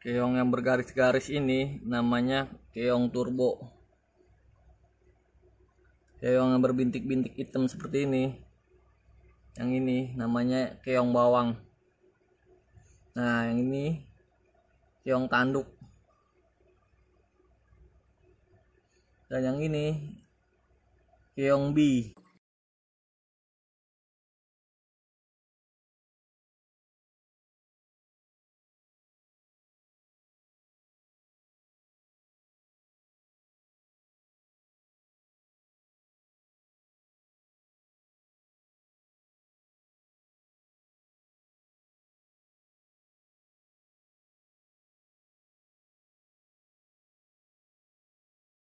keong yang bergaris-garis ini namanya keong turbo keong yang berbintik-bintik hitam seperti ini yang ini namanya keong bawang nah yang ini keong tanduk dan yang ini keong bi